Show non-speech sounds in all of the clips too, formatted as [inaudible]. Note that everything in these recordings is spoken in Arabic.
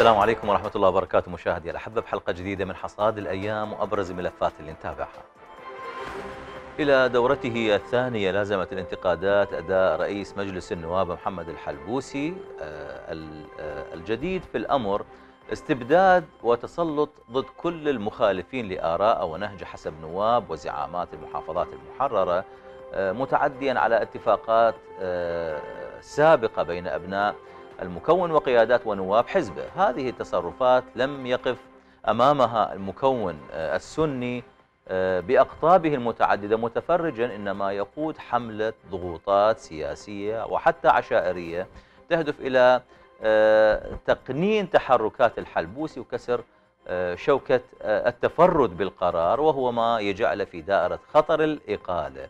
السلام عليكم ورحمة الله وبركاته مشاهدي الأحبة بحلقة جديدة من حصاد الأيام وأبرز الملفات اللي نتابعها إلى دورته الثانية لازمت الانتقادات أداء رئيس مجلس النواب محمد الحلبوسي آه، آه، الجديد في الأمر استبداد وتسلط ضد كل المخالفين لآراء ونهج حسب نواب وزعامات المحافظات المحررة آه، متعديا على اتفاقات سابقة بين أبناء المكون وقيادات ونواب حزبه هذه التصرفات لم يقف أمامها المكون آه، السني آه، بأقطابه المتعددة متفرجا إنما يقود حملة ضغوطات سياسية وحتى عشائرية تهدف إلى آه، تقنين تحركات الحلبوسي وكسر شوكة التفرد بالقرار وهو ما يجعل في دائرة خطر الإقالة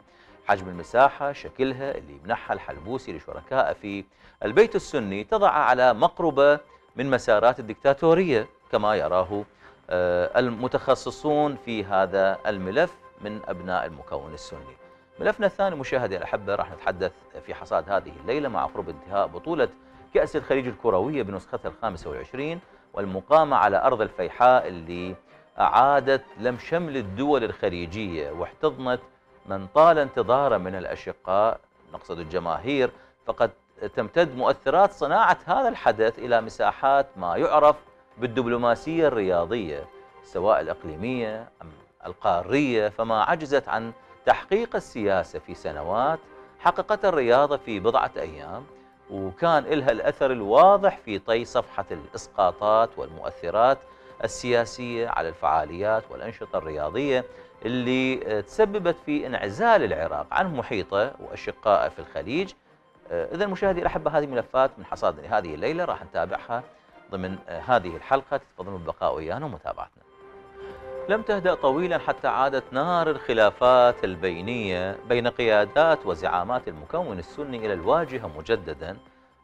حجم المساحة شكلها اللي يمنحها الحلبوسي لشركائه في البيت السني تضع على مقربة من مسارات الدكتاتورية كما يراه آه، المتخصصون في هذا الملف من أبناء المكون السني ملفنا الثاني مشاهدي الأحبة راح نتحدث في حصاد هذه الليلة مع قرب انتهاء بطولة كأس الخليج الكروية بنسختها الخامسة والعشرين والمقامة على أرض الفيحاء اللي أعادت لم شمل الدول الخليجية واحتضنت من طال انتظاره من الأشقاء نقصد الجماهير فقد تمتد مؤثرات صناعة هذا الحدث إلى مساحات ما يعرف بالدبلوماسية الرياضية سواء الإقليمية أم القارية فما عجزت عن تحقيق السياسة في سنوات حققتها الرياضة في بضعة أيام وكان لها الأثر الواضح في طي صفحة الإسقاطات والمؤثرات السياسية على الفعاليات والأنشطة الرياضية اللي تسببت في انعزال العراق عن محيطه واشقائه في الخليج آه، اذا مشاهدي الاحبه هذه ملفات من حصادنا هذه الليله راح نتابعها ضمن آه، هذه الحلقه تفضلوا البقاء ويانا ومتابعتنا لم تهدأ طويلا حتى عادت نار الخلافات البينية بين قيادات وزعامات المكون السني إلى الواجهة مجددا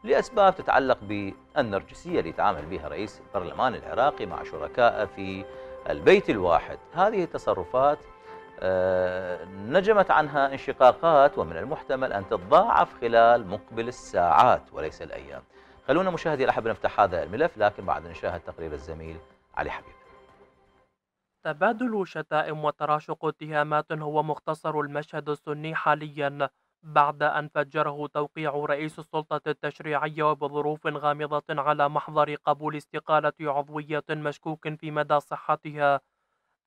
لأسباب تتعلق بالنرجسية اللي يتعامل بها رئيس البرلمان العراقي مع شركائه في البيت الواحد هذه التصرفات آه، نجمت عنها انشقاقات ومن المحتمل أن تتضاعف خلال مقبل الساعات وليس الأيام خلونا مشاهدي الأحب نفتح هذا الملف لكن بعد نشاهد تقرير الزميل علي حبيب تبادل شتائم وتراشق اتهامات هو مختصر المشهد السني حاليا بعد أن فجره توقيع رئيس السلطة التشريعية وبظروف غامضة على محضر قبول استقالة عضوية مشكوك في مدى صحتها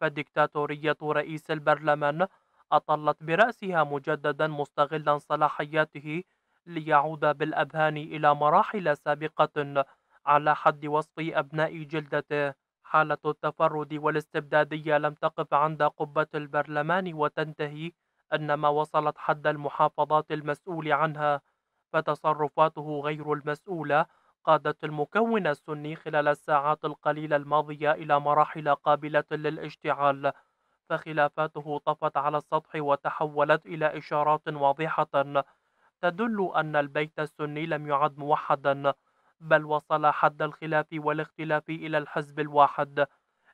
فديكتاتورية رئيس البرلمان أطلت برأسها مجددا مستغلا صلاحياته ليعود بالأذهان إلى مراحل سابقة على حد وصف أبناء جلدته حالة التفرد والاستبدادية لم تقف عند قبة البرلمان وتنتهي أنما وصلت حد المحافظات المسؤول عنها فتصرفاته غير المسؤولة قادت المكون السني خلال الساعات القليلة الماضية إلى مراحل قابلة للاشتعال فخلافاته طفت على السطح وتحولت إلى إشارات واضحة تدل أن البيت السني لم يعد موحدا بل وصل حد الخلاف والاختلاف إلى الحزب الواحد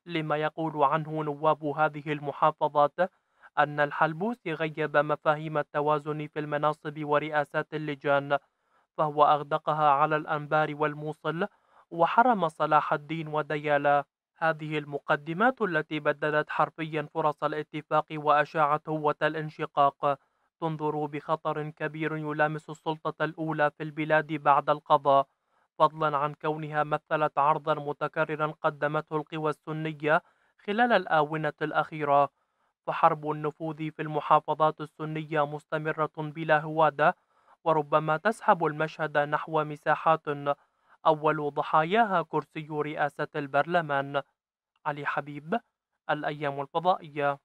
لما يقول عنه نواب هذه المحافظات أن الحلبوسي غيب مفاهيم التوازن في المناصب ورئاسات اللجان فهو أغدقها على الأنبار والموصل وحرم صلاح الدين وديالا هذه المقدمات التي بددت حرفيا فرص الاتفاق وأشاعت هوة الانشقاق تنظر بخطر كبير يلامس السلطة الأولى في البلاد بعد القضاء فضلا عن كونها مثلت عرضا متكررا قدمته القوى السنية خلال الآونة الأخيرة فحرب النفوذ في المحافظات السنية مستمرة بلا هوادة وربما تسحب المشهد نحو مساحات أول ضحاياها كرسي رئاسة البرلمان علي حبيب الأيام الفضائية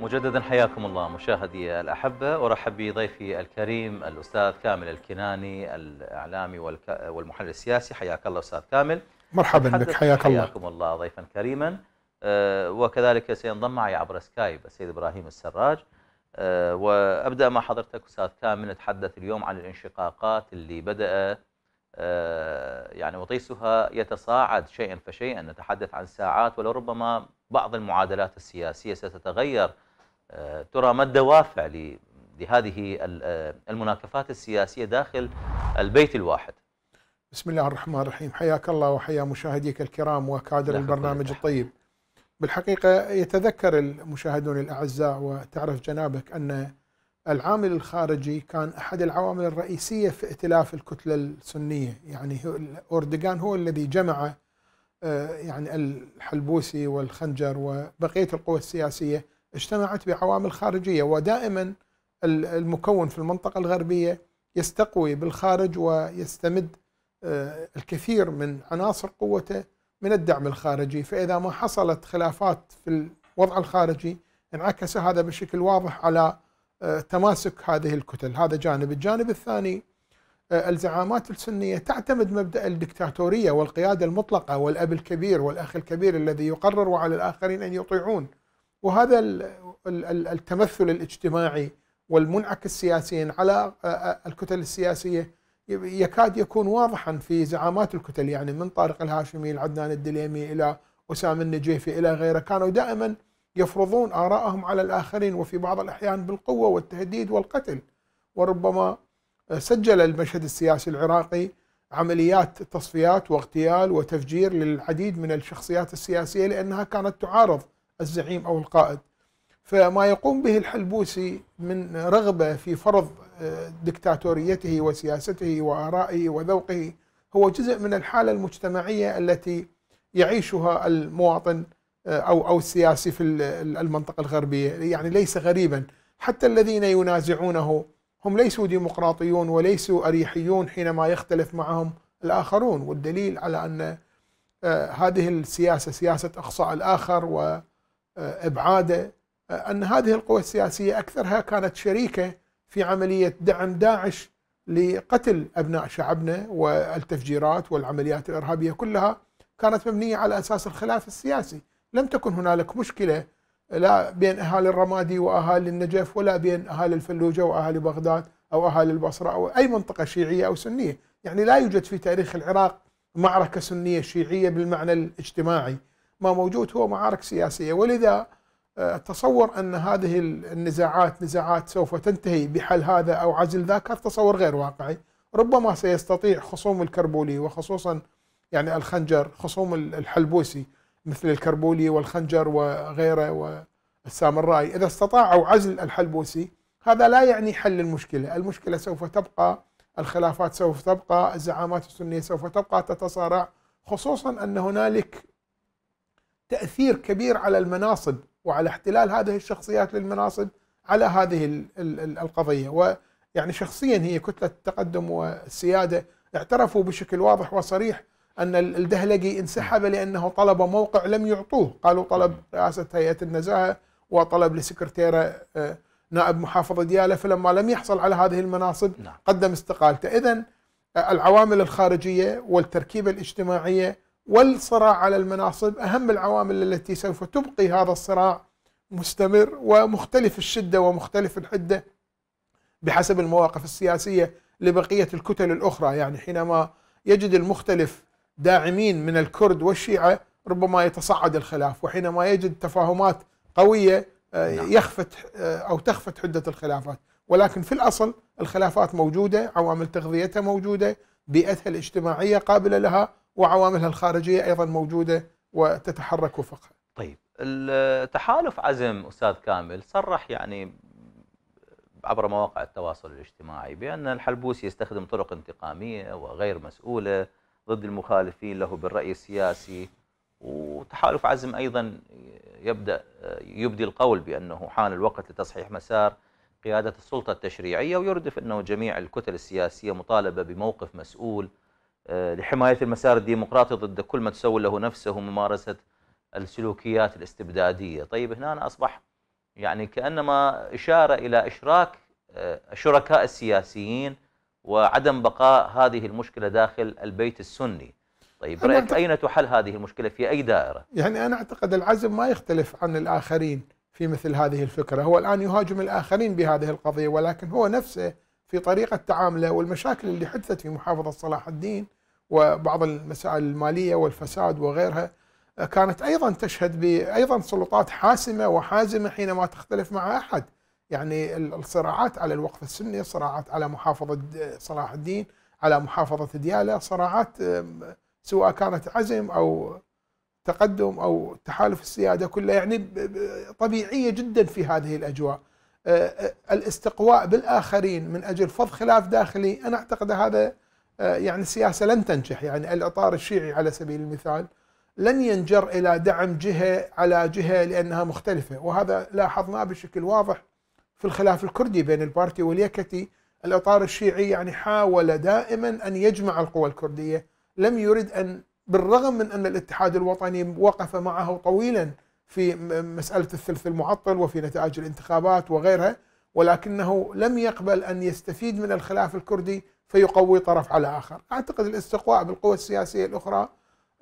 مجددا حياكم الله مشاهدي الأحبة أرحب بضيفي الكريم الأستاذ كامل الكناني الإعلامي والمحلل السياسي حياك الله أستاذ كامل مرحبا بك حياك الله حياكم الله ضيفا كريما آه، وكذلك سينضم معي عبر سكايب السيد إبراهيم السراج آه، وأبدأ مع حضرتك أستاذ كامل نتحدث اليوم عن الانشقاقات اللي بدأ آه، يعني وطيسها يتصاعد شيئا فشيئا نتحدث عن ساعات ولربما بعض المعادلات السياسية ستتغير آه، ترى ما الدوافع لهذه آه، المناكفات السياسية داخل البيت الواحد بسم الله الرحمن الرحيم حياك الله وحيا مشاهديك الكرام وكادر البرنامج طيب. الطيب بالحقيقة يتذكر المشاهدون الأعزاء وتعرف جنابك أن العامل الخارجي كان أحد العوامل الرئيسية في ائتلاف الكتلة السنية يعني أردوغان هو الذي جمع آه، يعني الحلبوسي والخنجر وبقية القوى السياسية اجتمعت بعوامل خارجية ودائما المكون في المنطقة الغربية يستقوي بالخارج ويستمد آه، الكثير من عناصر قوته من الدعم الخارجي فإذا ما حصلت خلافات في الوضع الخارجي انعكس هذا بشكل واضح على تماسك هذه الكتل هذا جانب الجانب الثاني آه، الزعامات السنية تعتمد مبدأ الدكتاتورية والقيادة المطلقة والأب الكبير والأخ الكبير الذي يقرر وعلى الآخرين أن يطيعون وهذا التمثل الاجتماعي والمنعكس سياسيا على آه، آه، الكتل السياسية يكاد يكون واضحا في زعامات الكتل يعني من طارق الهاشمي العدنان الدليمي إلى أسامة النجيفي إلى غيره كانوا دائما يفرضون آراءهم على الآخرين وفي بعض الأحيان بالقوة والتهديد والقتل وربما سجل المشهد السياسي العراقي عمليات تصفيات واغتيال وتفجير للعديد من الشخصيات السياسية لأنها كانت تعارض الزعيم أو القائد فما يقوم به الحلبوسي من رغبة في فرض آه، دكتاتوريته وسياسته وآرائه وذوقه هو جزء من الحالة المجتمعية التي يعيشها المواطن آه، او او السياسي في المنطقه الغربيه يعني ليس غريبا حتى الذين ينازعونه هم ليسوا ديمقراطيون وليسوا اريحيون حينما يختلف معهم الاخرون والدليل على ان آه، هذه السياسه سياسه اقصاء الاخر وابعاده آه، ان هذه القوى السياسيه اكثرها كانت شريكه في عمليه دعم داعش لقتل ابناء شعبنا والتفجيرات والعمليات الارهابيه كلها كانت مبنيه على اساس الخلاف السياسي لم تكن هنالك مشكله لا بين اهالي الرمادي واهالي النجف ولا بين اهالي الفلوجه واهالي بغداد او اهالي البصره او اي منطقه شيعيه او سنيه، يعني لا يوجد في تاريخ العراق معركه سنيه شيعيه بالمعنى الاجتماعي، ما موجود هو معارك سياسيه ولذا آه، تصور ان هذه النزاعات نزاعات سوف تنتهي بحل هذا او عزل ذاك هذا تصور غير واقعي، ربما سيستطيع خصوم الكربولي وخصوصا يعني الخنجر خصوم الحلبوسي مثل الكربولي والخنجر وغيره والسامرائي إذا استطاعوا عزل الحلبوسي هذا لا يعني حل المشكلة المشكلة سوف تبقى الخلافات سوف تبقى الزعامات السنية سوف تبقى تتصارع خصوصا أن هنالك تأثير كبير على المناصب وعلى احتلال هذه الشخصيات للمناصب على هذه القضية ويعني شخصيا هي كتلة التقدم والسيادة اعترفوا بشكل واضح وصريح أن الدهلقي انسحب لأنه طلب موقع لم يعطوه قالوا طلب رئاسة هيئة النزاهة وطلب لسكرتيرة آه، نائب محافظة دياله فلما لم يحصل على هذه المناصب نعم. قدم استقالته إذا آه، العوامل الخارجية والتركيبة الاجتماعية والصراع على المناصب أهم العوامل التي سوف تبقي هذا الصراع مستمر ومختلف الشدة ومختلف الحدة بحسب المواقف السياسية لبقية الكتل الأخرى يعني حينما يجد المختلف داعمين من الكرد والشيعة ربما يتصعد الخلاف وحينما يجد تفاهمات قوية آه، نعم. يخفت آه، أو تخفت حدة الخلافات ولكن في الأصل الخلافات موجودة عوامل تغذيتها موجودة بيئتها الاجتماعية قابلة لها وعواملها الخارجية أيضا موجودة وتتحرك وفقها طيب التحالف عزم أستاذ كامل صرح يعني عبر مواقع التواصل الاجتماعي بأن الحلبوسي يستخدم طرق انتقامية وغير مسؤولة ضد المخالفين له بالرأي السياسي وتحالف عزم أيضا يبدأ يبدي القول بأنه حان الوقت لتصحيح مسار قيادة السلطة التشريعية ويردف أنه جميع الكتل السياسية مطالبة بموقف مسؤول آه، لحماية المسار الديمقراطي ضد كل ما تسول له نفسه ممارسة السلوكيات الاستبدادية طيب هنا أنا أصبح يعني كأنما إشارة إلى إشراك الشركاء آه، السياسيين وعدم بقاء هذه المشكلة داخل البيت السني طيب رأيك أعتقد... أين تحل هذه المشكلة في أي دائرة؟ يعني أنا أعتقد العزم ما يختلف عن الآخرين في مثل هذه الفكرة هو الآن يهاجم الآخرين بهذه القضية ولكن هو نفسه في طريقة تعامله والمشاكل اللي حدثت في محافظة صلاح الدين وبعض المسائل المالية والفساد وغيرها كانت أيضا تشهد بأيضا سلطات حاسمة وحازمة حينما تختلف مع أحد يعني الصراعات على الوقف السني صراعات على محافظة صلاح الدين على محافظة ديالى صراعات سواء كانت عزم أو تقدم أو تحالف السيادة كلها يعني طبيعية جدا في هذه الأجواء آه، آه، الاستقواء بالآخرين من أجل فض خلاف داخلي أنا أعتقد هذا آه، يعني سياسة لن تنجح يعني الإطار الشيعي على سبيل المثال لن ينجر إلى دعم جهة على جهة لأنها مختلفة وهذا لاحظناه بشكل واضح في الخلاف الكردي بين البارتي واليكتي الإطار الشيعي يعني حاول دائما أن يجمع القوى الكردية لم يرد أن بالرغم من أن الاتحاد الوطني وقف معه طويلا في مسألة الثلث المعطل وفي نتائج الانتخابات وغيرها ولكنه لم يقبل أن يستفيد من الخلاف الكردي فيقوي طرف على آخر أعتقد الاستقواء بالقوى السياسية الأخرى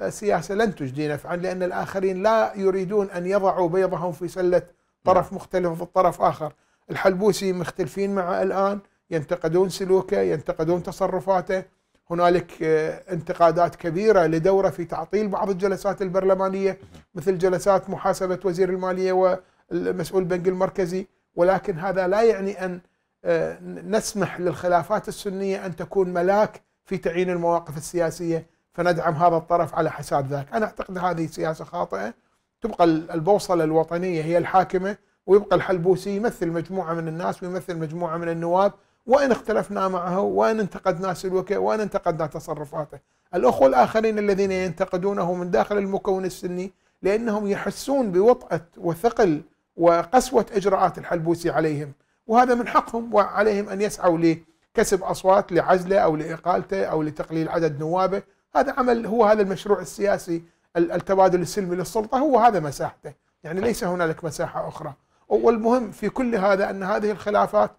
آه، سياسة لن تجدي نفعا لأن الآخرين لا يريدون أن يضعوا بيضهم في سلة طرف مختلف في طرف آخر الحلبوسي مختلفين معه الآن ينتقدون سلوكه ينتقدون تصرفاته هنالك آه، انتقادات كبيرة لدوره في تعطيل بعض الجلسات البرلمانية مثل جلسات محاسبة وزير المالية والمسؤول البنك المركزي ولكن هذا لا يعني أن آه، نسمح للخلافات السنية أن تكون ملاك في تعيين المواقف السياسية فندعم هذا الطرف على حساب ذاك أنا أعتقد هذه سياسة خاطئة تبقى البوصلة الوطنية هي الحاكمة ويبقى الحلبوسي يمثل مجموعة من الناس ويمثل مجموعة من النواب وإن اختلفنا معه وإن انتقدنا سلوكه وإن انتقدنا تصرفاته الأخوة الآخرين الذين ينتقدونه من داخل المكون السني لأنهم يحسون بوطأة وثقل وقسوة إجراءات الحلبوسي عليهم وهذا من حقهم وعليهم أن يسعوا لكسب أصوات لعزله أو لإقالته أو لتقليل عدد نوابه هذا عمل هو هذا المشروع السياسي التبادل السلمي للسلطة هو هذا مساحته يعني ليس هنالك مساحة أخرى والمهم في كل هذا أن هذه الخلافات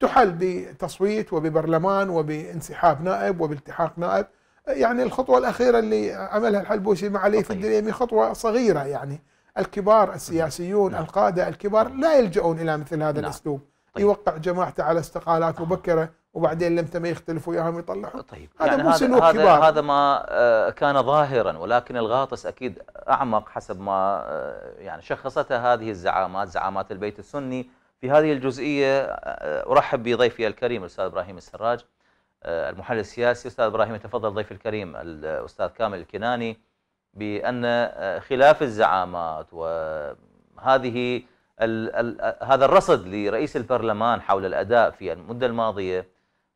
تحل بتصويت وببرلمان وبانسحاب نائب وبالتحاق نائب يعني الخطوة الأخيرة اللي عملها الحلبوسي مع علي طيب. في الدريمي خطوة صغيرة يعني الكبار السياسيون نعم. القادة الكبار لا يلجؤون إلى مثل هذا نعم. الأسلوب طيب. يوقع جماعته على استقالات مبكرة وبعدين لم ما يختلفوا وياهم يطلعوا طيب هذا يعني مو سلوك هذا كبار هذا ما آه، كان ظاهرا ولكن الغاطس اكيد اعمق حسب ما آه، يعني شخصته هذه الزعامات زعامات البيت السني في هذه الجزئيه آه، ارحب بضيفي الكريم الاستاذ ابراهيم السراج المحلل السياسي استاذ ابراهيم يتفضل ضيفي الكريم الاستاذ كامل الكناني بان خلاف الزعامات وهذه هذا الرصد لرئيس البرلمان حول الاداء في المده الماضيه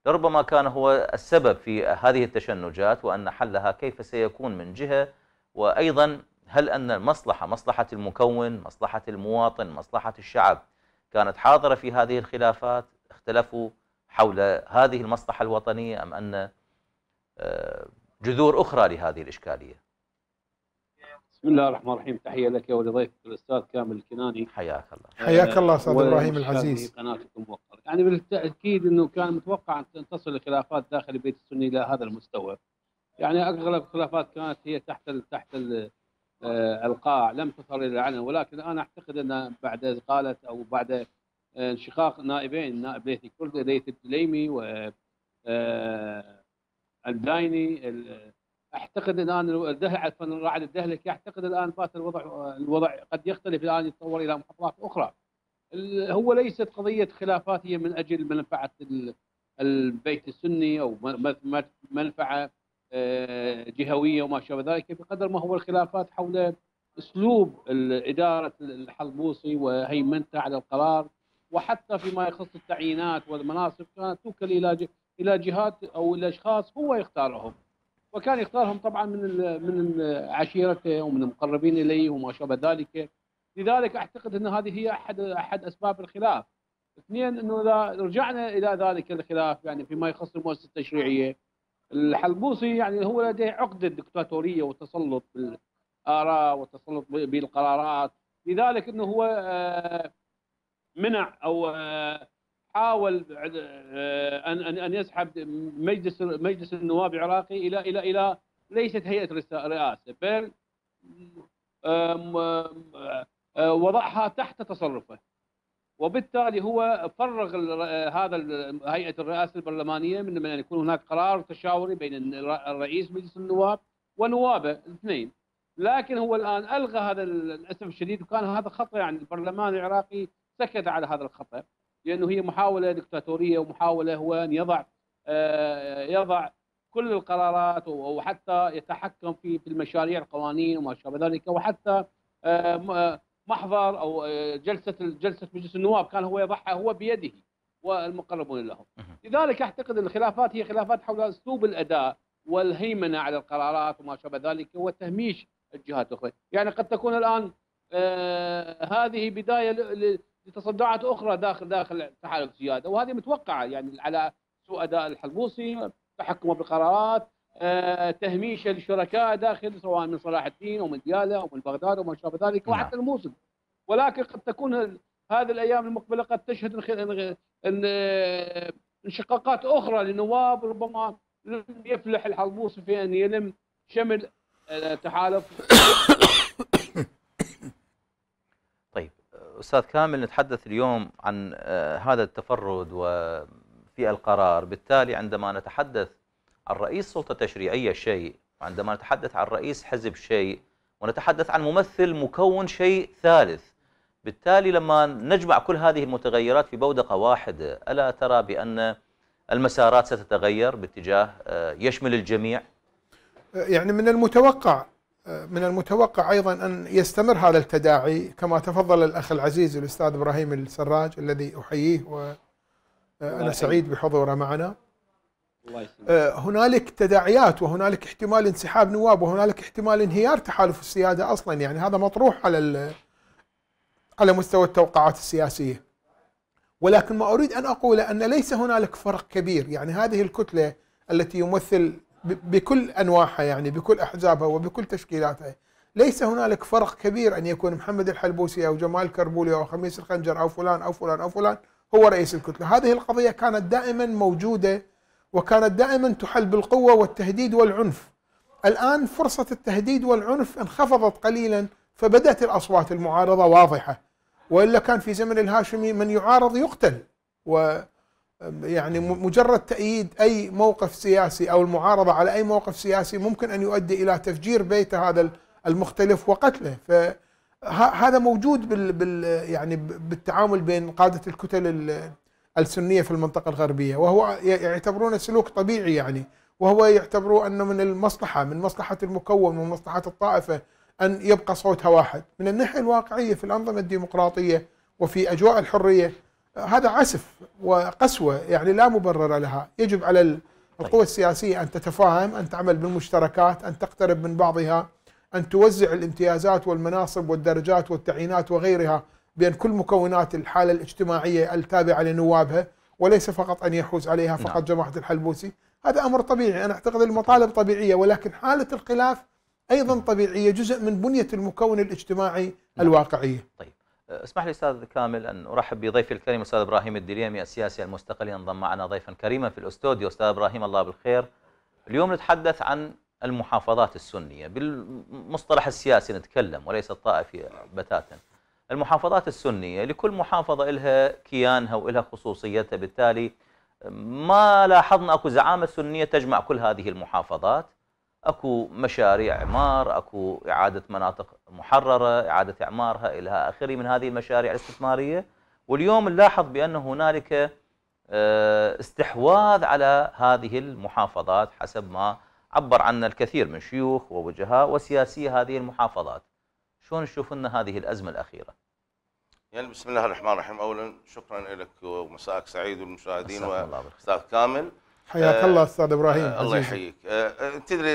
لربما كان هو السبب في هذه التشنجات وأن حلها كيف سيكون من جهة وأيضا هل أن المصلحة مصلحة المكون مصلحة المواطن مصلحة الشعب كانت حاضرة في هذه الخلافات اختلفوا حول هذه المصلحة الوطنية أم أن آه، جذور أخرى لهذه الإشكالية بسم الله الرحمن الرحيم تحيه لك ولضيفك الاستاذ كامل الكناني حياك الله حياك الله استاذ ابراهيم العزيز قناتكم يعني بالتاكيد انه كان متوقع ان تصل الخلافات داخل البيت السني الى هذا المستوى يعني اغلب الخلافات كانت هي تحت الـ تحت ال آه، القاع لم تصل الى العلن ولكن انا اعتقد ان بعد اقاله او بعد آه، انشقاق نائبين نائب ليث الكردي ليث الدليمي و آه، الدايني اعتقد الان الدهل عفوا الراعي الدهلك يعتقد الان فات الوضع الوضع قد يختلف الان يتطور الى محافظات اخرى. هو ليست قضيه خلافات هي من اجل منفعه البيت السني او منفعه آه، جهويه وما شابه ذلك بقدر ما هو الخلافات حول اسلوب اداره الحلبوسي وهيمنته على القرار وحتى فيما يخص التعيينات والمناصب كانت توكل الى الى جهات او الى اشخاص هو يختارهم وكان يختارهم طبعا من من عشيرته ومن المقربين اليه وما شابه ذلك لذلك اعتقد ان هذه هي احد احد اسباب الخلاف اثنين انه اذا رجعنا الى ذلك الخلاف يعني فيما يخص المؤسسه التشريعيه الحلبوسي يعني هو لديه عقده دكتاتوريه والتسلط بالاراء والتسلط بالقرارات لذلك انه هو آه، منع او آه، حاول آه، ان ان يسحب مجلس مجلس النواب العراقي الى الى الى ليست هيئه رئاسه بل آه، وضعها تحت تصرفه وبالتالي هو فرغ آه، هذا هيئه الرئاسه البرلمانيه من ان يكون هناك قرار تشاوري بين الرئيس مجلس النواب ونوابه الاثنين لكن هو الان الغى هذا للاسف الشديد وكان هذا خطا يعني البرلمان العراقي سكت على هذا الخطا لانه هي محاوله دكتاتوريه ومحاوله هو ان يضع آه، يضع كل القرارات وحتى يتحكم في في المشاريع القوانين وما شابه ذلك وحتى آه، آه، محضر او جلسه جلسه مجلس النواب كان هو يضعها هو بيده والمقربون له لذلك اعتقد ان الخلافات هي خلافات حول اسلوب الاداء والهيمنه على القرارات وما شابه ذلك وتهميش الجهات الاخرى يعني قد تكون الان هذه بدايه لتصدعات اخرى داخل داخل تحالف السياده وهذه متوقعه يعني على سوء اداء الحلبوسي تحكمه بالقرارات آه، تهميشه للشركاء داخل سواء من صلاح الدين او من دياله او من بغداد وما شابه ذلك نعم. وحتى الموصل ولكن قد تكون هذه الايام المقبله قد تشهد آه، انشقاقات اخرى للنواب ربما لم يفلح الحلبوسي في ان يلم شمل آه، تحالف [coughs] أستاذ كامل نتحدث اليوم عن آه، هذا التفرد وفي القرار بالتالي عندما نتحدث عن رئيس سلطة تشريعية شيء وعندما نتحدث عن رئيس حزب شيء ونتحدث عن ممثل مكون شيء ثالث بالتالي لما نجمع كل هذه المتغيرات في بودقة واحدة ألا ترى بأن المسارات ستتغير باتجاه آه، يشمل الجميع؟ يعني من المتوقع من المتوقع أيضا أن يستمر هذا التداعي كما تفضل الأخ العزيز الأستاذ إبراهيم السراج الذي أحييه وأنا آه، سعيد بحضوره معنا آه، هنالك تداعيات وهنالك احتمال انسحاب نواب وهنالك احتمال انهيار تحالف السيادة أصلا يعني هذا مطروح على على مستوى التوقعات السياسية ولكن ما أريد أن أقول أن ليس هنالك فرق كبير يعني هذه الكتلة التي يمثل بكل أنواعها يعني بكل أحزابها وبكل تشكيلاتها ليس هنالك فرق كبير أن يكون محمد الحلبوسي أو جمال كربولي أو خميس الخنجر أو فلان أو فلان أو فلان هو رئيس الكتلة هذه القضية كانت دائما موجودة وكانت دائما تحل بالقوة والتهديد والعنف الآن فرصة التهديد والعنف انخفضت قليلا فبدأت الأصوات المعارضة واضحة وإلا كان في زمن الهاشمي من يعارض يقتل و يعني مجرد تأييد أي موقف سياسي أو المعارضة على أي موقف سياسي ممكن أن يؤدي إلى تفجير بيت هذا المختلف وقتله فهذا موجود بال بال يعني بالتعامل بين قادة الكتل السنية في المنطقة الغربية وهو يعتبرونه سلوك طبيعي يعني وهو يعتبروا أنه من المصلحة من مصلحة المكون ومن مصلحة الطائفة أن يبقى صوتها واحد من الناحية الواقعية في الأنظمة الديمقراطية وفي أجواء الحرية هذا عسف وقسوة يعني لا مبرر لها يجب على طيب. القوى السياسية أن تتفاهم أن تعمل بالمشتركات أن تقترب من بعضها أن توزع الامتيازات والمناصب والدرجات والتعيينات وغيرها بين كل مكونات الحالة الاجتماعية التابعة لنوابها وليس فقط أن يحوز عليها فقط نعم. جماعة الحلبوسي هذا أمر طبيعي أنا أعتقد المطالب طبيعية ولكن حالة الخلاف أيضا طبيعية جزء من بنية المكون الاجتماعي نعم. الواقعية طيب اسمح لي استاذ كامل ان ارحب بضيفي الكريم استاذ ابراهيم الدليمي السياسي المستقل ينضم معنا ضيفا كريما في الاستوديو استاذ ابراهيم الله بالخير. اليوم نتحدث عن المحافظات السنيه بالمصطلح السياسي نتكلم وليس الطائفي بتاتا. المحافظات السنيه لكل محافظه لها كيانها ولها خصوصيتها بالتالي ما لاحظنا اكو زعامه سنيه تجمع كل هذه المحافظات. اكو مشاريع اعمار، اكو اعاده مناطق محرره، اعاده اعمارها الى اخره من هذه المشاريع الاستثماريه، واليوم نلاحظ بان هنالك آه، استحواذ على هذه المحافظات حسب ما عبر عنه الكثير من شيوخ ووجهاء وسياسي هذه المحافظات. شلون نشوف لنا هذه الازمه الاخيره؟ يعني بسم الله الرحمن الرحيم اولا شكرا لك ومساءك سعيد والمشاهدين واستاذ كامل حياك آه، الله استاذ ابراهيم آه الله يحييك آه, آه، تدري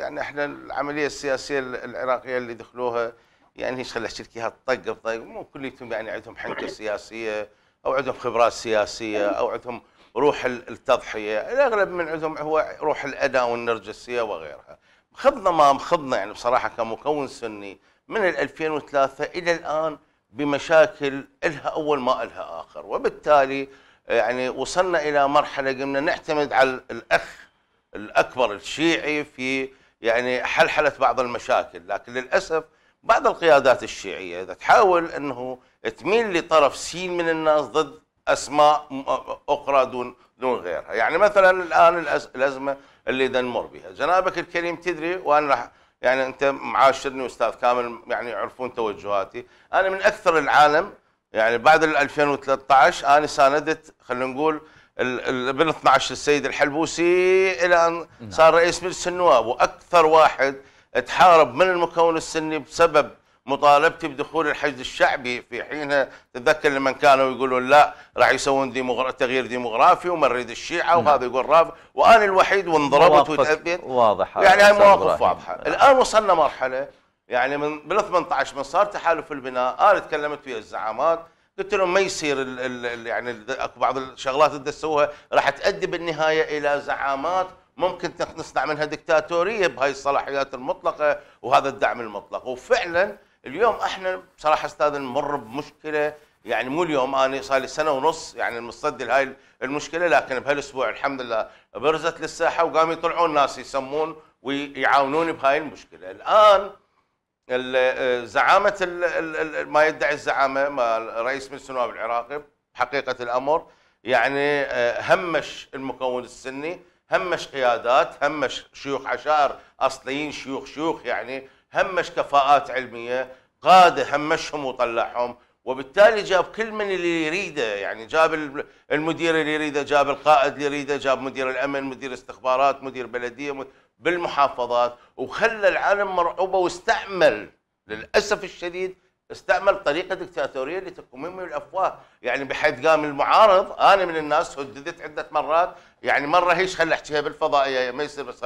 يعني احنا العمليه السياسيه العراقيه اللي دخلوها يعني ايش خلي احكي اياها طق بطق مو كليتهم يعني عندهم حنكه سياسيه او عندهم خبرات سياسيه او عندهم روح التضحيه الاغلب من عندهم هو روح الاداء والنرجسيه وغيرها خضنا ما خضنا يعني بصراحه كمكون سني من 2003 الى الان بمشاكل الها اول ما الها اخر وبالتالي يعني وصلنا الى مرحله قمنا نعتمد على الاخ الاكبر الشيعي في يعني حلحله بعض المشاكل لكن للاسف بعض القيادات الشيعيه اذا تحاول انه تميل لطرف سين من الناس ضد اسماء اخرى دون دون غيرها يعني مثلا الان الازمه اللي نمر بها جنابك الكريم تدري وانا راح يعني انت معاشرني استاذ كامل يعني يعرفون توجهاتي انا من اكثر العالم يعني بعد ال 2013 انا ساندت خلينا نقول ابن 12 السيد الحلبوسي الى ان نعم. صار رئيس مجلس النواب واكثر واحد تحارب من المكون السني بسبب مطالبتي بدخول الحشد الشعبي في حينها تتذكر لما كانوا يقولون لا راح يسوون ديمغر... تغيير ديموغرافي وما نريد الشيعه نعم. وهذا يقول رافض وانا الوحيد وانضربت وتاذيت واضح يعني هاي مواقف واضحه الان وصلنا مرحله يعني من بال 18 من صار تحالف البناء انا تكلمت ويا الزعامات قلت لهم ما يصير الـ الـ يعني اكو بعض الشغلات اللي تسووها راح تؤدي بالنهايه الى زعامات ممكن نصنع منها دكتاتوريه بهاي الصلاحيات المطلقه وهذا الدعم المطلق وفعلا اليوم احنا بصراحه استاذ نمر بمشكله يعني مو اليوم انا صار لي سنه ونص يعني المصدي لهاي المشكله لكن بهالاسبوع الحمد لله برزت للساحه وقاموا يطلعون ناس يسمون ويعاونوني بهاي المشكله الان آه، زعامه ما يدعي الزعامه ما رئيس مجلس النواب العراقي حقيقه الامر يعني آه، همش المكون السني همش قيادات همش شيوخ عشائر اصليين شيوخ شيوخ يعني همش كفاءات علميه قاده همشهم وطلعهم وبالتالي جاب كل من اللي يريده يعني جاب المدير اللي يريده جاب القائد اللي يريده جاب مدير الامن مدير استخبارات مدير بلديه بالمحافظات وخلى العالم مرعوبه واستعمل للاسف الشديد استعمل طريقه دكتاتوريه لتقميم الافواه، يعني بحيث قام المعارض انا من الناس هددت عده مرات، يعني مره هيش خلي احتيها بالفضائيه ما يصير بس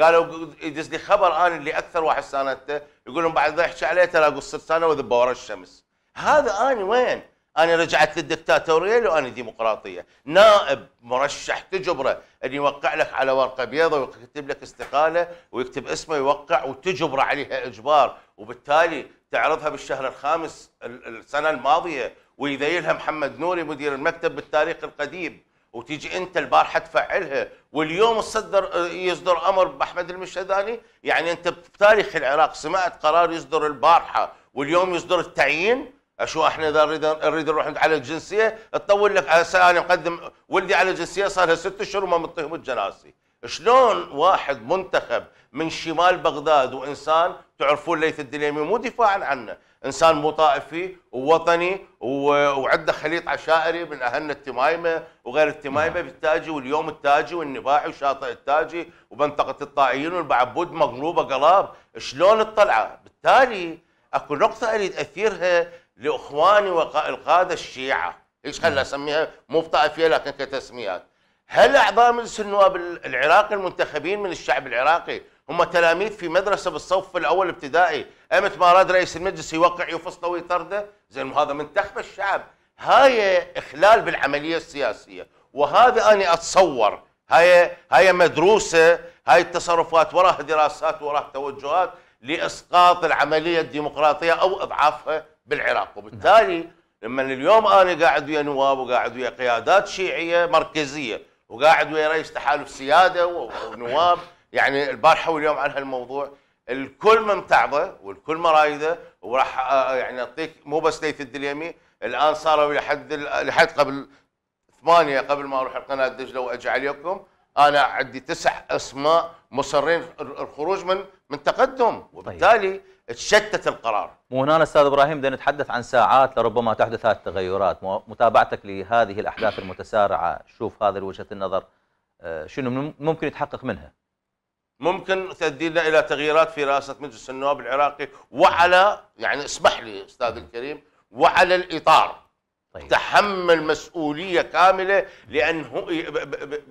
قالوا يدز لي خبر انا اللي اكثر واحد ساندته يقول لهم بعد ذا يحكي عليه تلاقوا اقص لسانه واذبه ورا الشمس. هذا انا وين؟ انا رجعت للدكتاتوريه لو انا ديمقراطيه نائب مرشح تجبره ان يوقع لك على ورقه بيضاء ويكتب لك استقاله ويكتب اسمه يوقع وتجبره عليها اجبار وبالتالي تعرضها بالشهر الخامس السنه الماضيه ويذيلها محمد نوري مدير المكتب بالتاريخ القديم وتيجي انت البارحه تفعلها واليوم تصدر يصدر امر باحمد المشهداني يعني انت بتاريخ العراق سمعت قرار يصدر البارحه واليوم يصدر التعيين شو احنا اذا نريد نريد نروح على الجنسيه تطول لك على انا مقدم ولدي على جنسيه صار له ست اشهر وما مطيهم الجناسي شلون واحد منتخب من شمال بغداد وانسان تعرفون ليث الدليمي مو دفاعا عنه انسان مو طائفي ووطني وعنده خليط عشائري من اهلنا التمايمه وغير التمايمه نعم. بالتاجي واليوم التاجي والنباحي وشاطئ التاجي ومنطقه الطائيين والبعبود مغلوبه قلاب شلون الطلعه بالتالي اكو نقطه اريد اثيرها لاخواني والقاده الشيعه ايش خلى اسميها مو بطائفيه لكن كتسميات هل اعضاء مجلس النواب العراقي المنتخبين من الشعب العراقي هم تلاميذ في مدرسه بالصف الاول ابتدائي امت ما راد رئيس المجلس يوقع يفصله ويطرده زين هذا منتخب الشعب هاي اخلال بالعمليه السياسيه وهذا انا اتصور هاي هاي مدروسه هاي التصرفات وراها دراسات وراها توجهات لاسقاط العمليه الديمقراطيه او اضعافها بالعراق وبالتالي لما اليوم انا قاعد ويا نواب وقاعد ويا قيادات شيعيه مركزيه وقاعد ويا رئيس تحالف سياده ونواب يعني البارحه واليوم عن هالموضوع الكل ممتعضه والكل مرايده وراح آه، آه، يعني اعطيك مو بس ليث الدليمي الان صاروا لحد لحد قبل ثمانيه قبل ما اروح القناه دجله واجي عليكم انا عندي تسع اسماء مصرين الخروج من من تقدم طيب. وبالتالي تشتت القرار وهنا استاذ ابراهيم بدنا نتحدث عن ساعات لربما تحدث هذه التغيرات متابعتك لهذه الاحداث المتسارعه شوف هذه وجهه النظر آه، شنو ممكن يتحقق منها ممكن تؤدينا الى تغييرات في رئاسه مجلس النواب العراقي وعلى يعني اسمح لي استاذ الكريم وعلى الاطار طيب. تحمل مسؤوليه كامله لانه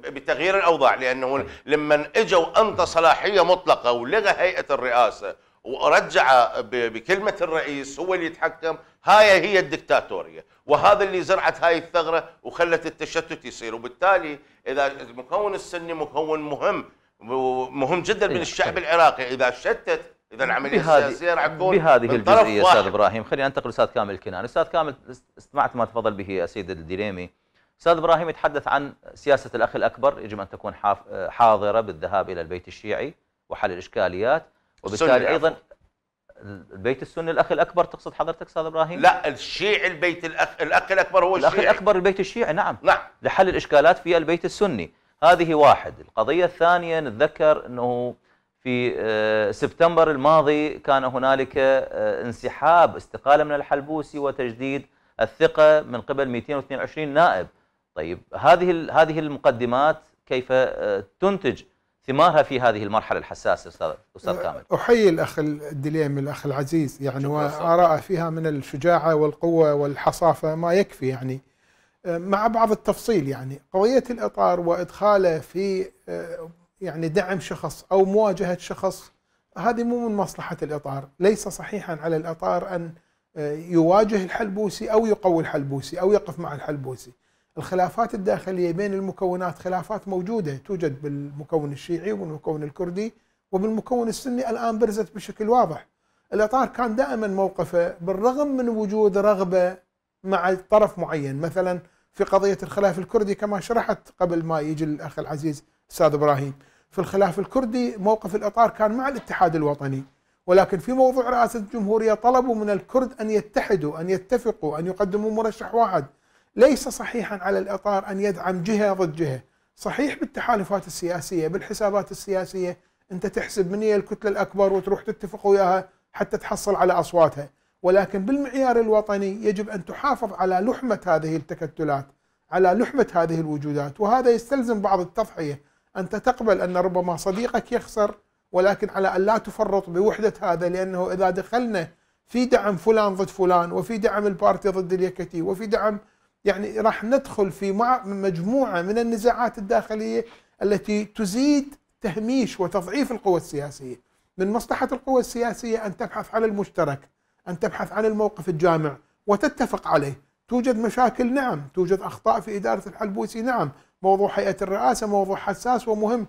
بتغيير الاوضاع لانه طيب. لما اجوا انطى صلاحيه مطلقه ولغى هيئه الرئاسه ورجع بكلمه الرئيس هو اللي يتحكم هاي هي الدكتاتوريه وهذا اللي زرعت هاي الثغره وخلت التشتت يصير وبالتالي اذا المكون السني مكون مهم مهم جدا من إيه، الشعب طيب. العراقي اذا شتت اذا العمليه السياسيه راح تكون بهذه الجزئيه استاذ ابراهيم خلينا ننتقل استاذ كامل الكناني استاذ كامل استمعت ما تفضل به السيد الديليمي استاذ ابراهيم يتحدث عن سياسه الاخ الاكبر يجب ان تكون حاضره بالذهاب الى البيت الشيعي وحل الاشكاليات وبالتالي ايضا البيت السني الاخ الاكبر تقصد حضرتك استاذ ابراهيم؟ لا الشيعي البيت الاخ الاخ الاكبر هو الشيعي الاخ الاكبر البيت الشيعي نعم نعم لحل الاشكالات في البيت السني هذه واحد، القضيه الثانيه نتذكر انه في آه، سبتمبر الماضي كان هنالك آه، انسحاب استقاله من الحلبوسي وتجديد الثقه من قبل 222 نائب. طيب هذه هذه المقدمات كيف آه، تنتج ثمارها في هذه المرحله الحساسه استاذ استاذ كامل احيي الاخ الدليمي الاخ العزيز يعني واراء فيها من الشجاعه والقوه والحصافه ما يكفي يعني مع بعض التفصيل يعني قضيه الاطار وادخاله في آه، يعني دعم شخص او مواجهه شخص هذه مو من مصلحه الاطار ليس صحيحا على الاطار ان آه، يواجه الحلبوسي او يقوي الحلبوسي او يقف مع الحلبوسي الخلافات الداخلية بين المكونات خلافات موجودة توجد بالمكون الشيعي وبالمكون الكردي وبالمكون السني الآن برزت بشكل واضح الإطار كان دائما موقفه بالرغم من وجود رغبة مع طرف معين مثلا في قضية الخلاف الكردي كما شرحت قبل ما يجي الأخ العزيز أستاذ إبراهيم في الخلاف الكردي موقف الإطار كان مع الاتحاد الوطني ولكن في موضوع رئاسة الجمهورية طلبوا من الكرد أن يتحدوا أن يتفقوا أن يقدموا مرشح واحد ليس صحيحا على الإطار أن يدعم جهة ضد جهة صحيح بالتحالفات السياسية بالحسابات السياسية أنت تحسب من هي الكتلة الأكبر وتروح تتفق وياها حتى تحصل على أصواتها ولكن بالمعيار الوطني يجب أن تحافظ على لحمة هذه التكتلات على لحمة هذه الوجودات وهذا يستلزم بعض التضحية أنت تقبل أن ربما صديقك يخسر ولكن على أن لا تفرط بوحدة هذا لأنه إذا دخلنا في دعم فلان ضد فلان وفي دعم البارتي ضد اليكتي وفي دعم يعني راح ندخل في مجموعة من النزاعات الداخلية التي تزيد تهميش وتضعيف القوى السياسية من مصلحة القوى السياسية أن تبحث عن المشترك أن تبحث عن الموقف الجامع وتتفق عليه توجد مشاكل نعم توجد أخطاء في إدارة الحلبوسي نعم موضوع هيئة الرئاسة موضوع حساس ومهم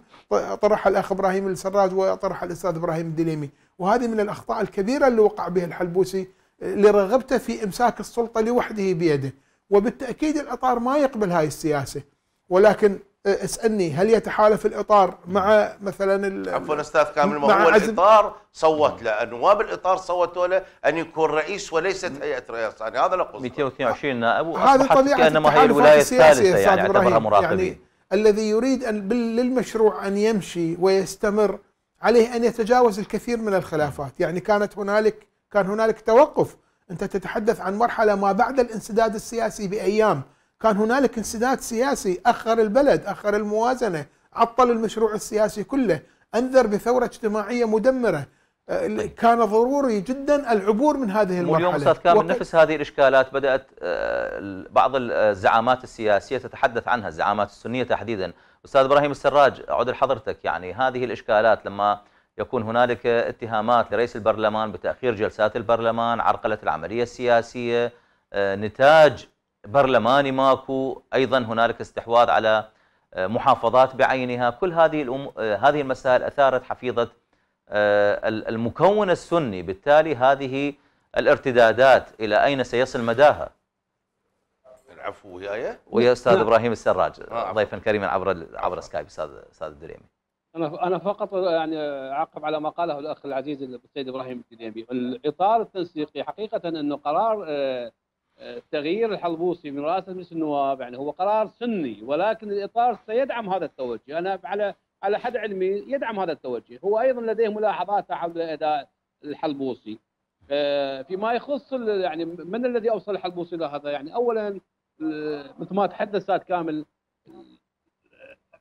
طرح الأخ إبراهيم السراج وطرح الأستاذ إبراهيم الدليمي وهذه من الأخطاء الكبيرة اللي وقع بها الحلبوسي لرغبته في إمساك السلطة لوحده بيده وبالتأكيد الإطار ما يقبل هاي السياسة ولكن آه، اسألني هل يتحالف الإطار مع مثلا عفوا أستاذ كامل ما هو الإطار صوت له نواب الإطار صوتوا له أن يكون رئيس وليست هيئة رئاسة يعني هذا القصد 222 نائب هذه طبيعة كأنما هي الولاية الثالثة يعني اعتبرها يعني مراقبين يعني الذي يريد أن للمشروع أن يمشي ويستمر عليه أن يتجاوز الكثير من الخلافات يعني كانت هنالك كان هنالك توقف أنت تتحدث عن مرحلة ما بعد الانسداد السياسي بأيام كان هنالك انسداد سياسي أخر البلد أخر الموازنة عطل المشروع السياسي كله أنذر بثورة اجتماعية مدمرة أه، كان ضروري جدا العبور من هذه المرحله واليوم استاذ كامل وك... نفس هذه الاشكالات بدات أه، بعض الزعامات السياسيه تتحدث عنها الزعامات السنيه تحديدا استاذ ابراهيم السراج اعود لحضرتك يعني هذه الاشكالات لما يكون هنالك اتهامات لرئيس البرلمان بتاخير جلسات البرلمان، عرقله العمليه السياسيه، آه، نتاج برلماني ماكو، ايضا هنالك استحواذ على آه، محافظات بعينها، كل هذه الأم... آه، هذه المسائل اثارت حفيظه المكون السني، بالتالي هذه الارتدادات الى اين سيصل مداها؟ العفو وياي ويا استاذ نعم. ابراهيم السراج ضيفا كريما عبر عبر سكايب استاذ استاذ الدريمي انا انا فقط يعني اعقب على ما قاله الاخ العزيز السيد ابراهيم التليمي الاطار التنسيقي حقيقه انه قرار آه، آه، تغيير الحلبوسي من رئاسه مجلس النواب يعني هو قرار سني ولكن الاطار سيدعم هذا التوجه انا على على حد علمي يدعم هذا التوجه هو ايضا لديه ملاحظات حول اداء الحلبوسي آه، فيما يخص يعني من الذي اوصل الحلبوسي الى هذا يعني اولا مثل ما تحدث استاذ كامل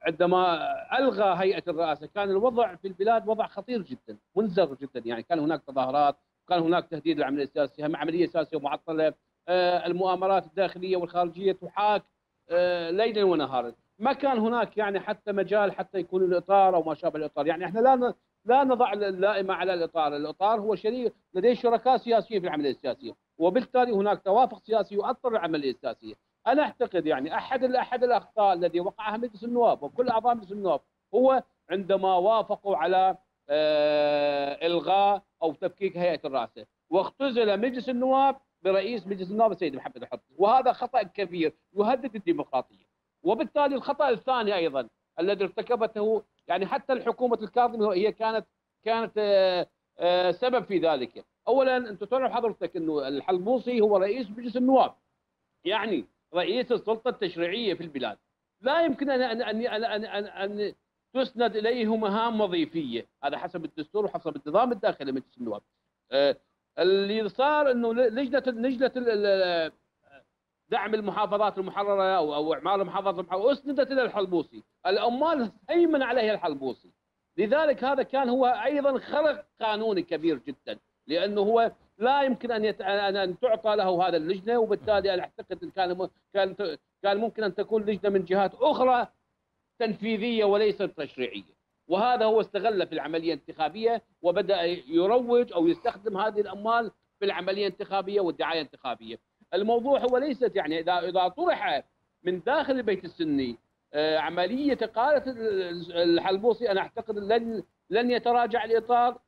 عندما الغى هيئه الرئاسه كان الوضع في البلاد وضع خطير جدا منزر جدا يعني كان هناك تظاهرات كان هناك تهديد للعمليه السياسيه عمليه سياسيه معطله آه، المؤامرات الداخليه والخارجيه تحاك آه، ليلا ونهارا ما كان هناك يعني حتى مجال حتى يكون الاطار او ما شابه الاطار يعني احنا لا لا نضع اللائمه على الاطار، الاطار هو شريك لديه شركاء سياسيين في العمليه السياسيه، وبالتالي هناك توافق سياسي يؤثر العمليه السياسيه، انا اعتقد يعني احد احد الاخطاء الذي وقعها مجلس النواب وكل اعضاء مجلس النواب هو عندما وافقوا على آه، الغاء او تفكيك هيئه الرئاسه واختزل مجلس النواب برئيس مجلس النواب السيد محمد الحط وهذا خطا كبير يهدد الديمقراطيه وبالتالي الخطا الثاني ايضا الذي ارتكبته يعني حتى الحكومه الكاظمي هي كانت كانت آه، آه، سبب في ذلك اولا انت تعرف حضرتك انه الحلبوصي هو رئيس مجلس النواب يعني رئيس السلطه التشريعيه في البلاد لا يمكن ان ان ان ان, أن, أن, أن تسند اليه مهام وظيفيه هذا حسب الدستور وحسب النظام الداخلي لمجلس النواب آه، اللي صار انه لجنه لجنه دعم المحافظات المحرره او او اعمال المحافظات المحرره اسندت الى الحلبوسي، الاموال هيمن عليها الحلبوسي، لذلك هذا كان هو ايضا خلق قانوني كبير جدا لانه هو لا يمكن ان ان تعطى له هذا اللجنه وبالتالي انا اعتقد كان كان كان ممكن ان تكون لجنه من جهات اخرى تنفيذيه وليس تشريعيه وهذا هو استغل في العمليه الانتخابيه وبدا يروج او يستخدم هذه الاموال في العمليه الانتخابيه والدعايه الانتخابيه الموضوع هو ليست يعني اذا اذا طرح من داخل البيت السني آه، عمليه اقاله الحلبوسي انا اعتقد لن لن يتراجع الاطار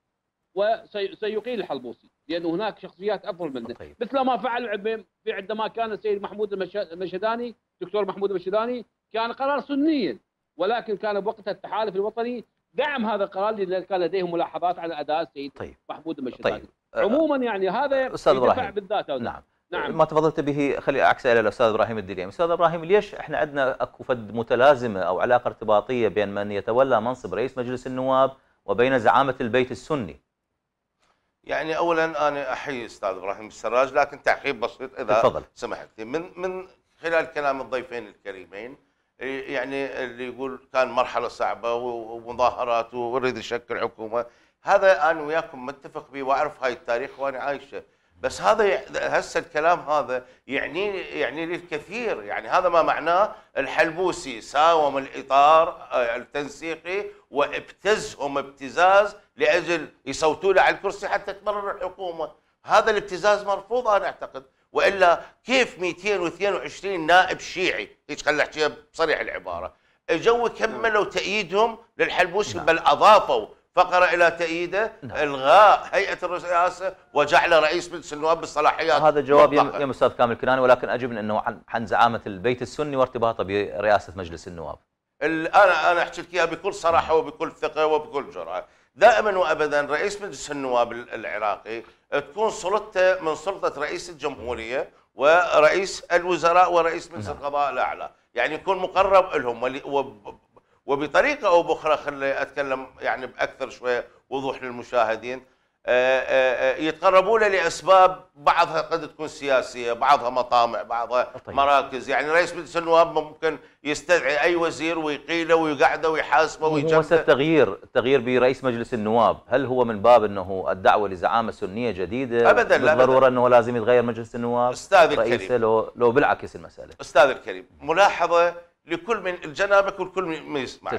وسيقيل الحلبوسي لانه هناك شخصيات أفضل منه طيب. مثل ما فعل عندما كان السيد محمود المشداني دكتور محمود المشداني كان قرار سنيا ولكن كان بوقتها التحالف الوطني دعم هذا القرار لأن كان لديهم ملاحظات على أداء السيد طيب. محمود المشداني طيب. أه، عموما يعني هذا أستاذ إبراهيم بالذات نعم نعم. ما تفضلت به خلي اعكسه الى الاستاذ ابراهيم الدليم، استاذ ابراهيم ليش احنا عندنا اكو فد متلازمه او علاقه ارتباطيه بين من يتولى منصب رئيس مجلس النواب وبين زعامه البيت السني؟ يعني اولا انا احيي استاذ ابراهيم السراج لكن تعقيب بسيط اذا تفضل. سمحت من من خلال كلام الضيفين الكريمين يعني اللي يقول كان مرحله صعبه ومظاهرات ويريد يشكل حكومه هذا انا وياكم متفق به واعرف هاي التاريخ وانا عايشه بس هذا هسه الكلام هذا يعني يعني لي الكثير يعني هذا ما معناه الحلبوسي ساوم الاطار آه، التنسيقي وابتزهم ابتزاز لاجل يصوتوا له على الكرسي حتى تمرر الحكومه هذا الابتزاز مرفوض انا اعتقد والا كيف 222 نائب شيعي هيك خلينا احكيها بصريح العباره اجوا كملوا تأييدهم للحلبوسي نعم. بل اضافوا فقر الى تأييده نعم. الغاء هيئه الرئاسه وجعل رئيس مجلس النواب بالصلاحيات هذا جواب يا استاذ كامل كناني ولكن اجب انه عن, عن زعامه البيت السني وارتباطه برئاسه مجلس النواب انا انا احكي لك اياها بكل صراحه نعم. وبكل ثقه وبكل جرأه دائما وابدا رئيس مجلس النواب العراقي تكون سلطته من سلطه رئيس الجمهوريه ورئيس الوزراء ورئيس مجلس نعم. القضاء الاعلى يعني يكون مقرب لهم وبطريقه او باخرى خلي اتكلم يعني باكثر شويه وضوح للمشاهدين آه، آه، آه، يتقربون لاسباب بعضها قد تكون سياسيه، بعضها مطامع، بعضها طيب. مراكز، يعني رئيس مجلس النواب ممكن يستدعي اي وزير ويقيله ويقعده ويحاسبه ويجبه هسه التغيير، التغيير برئيس مجلس النواب، هل هو من باب انه الدعوه لزعامه سنيه جديده؟ ابدا لا بالضروره انه لازم يتغير مجلس النواب؟ استاذ الكريم لو لو بالعكس المساله استاذ الكريم، ملاحظه لكل من الجنابك والكل من يسمع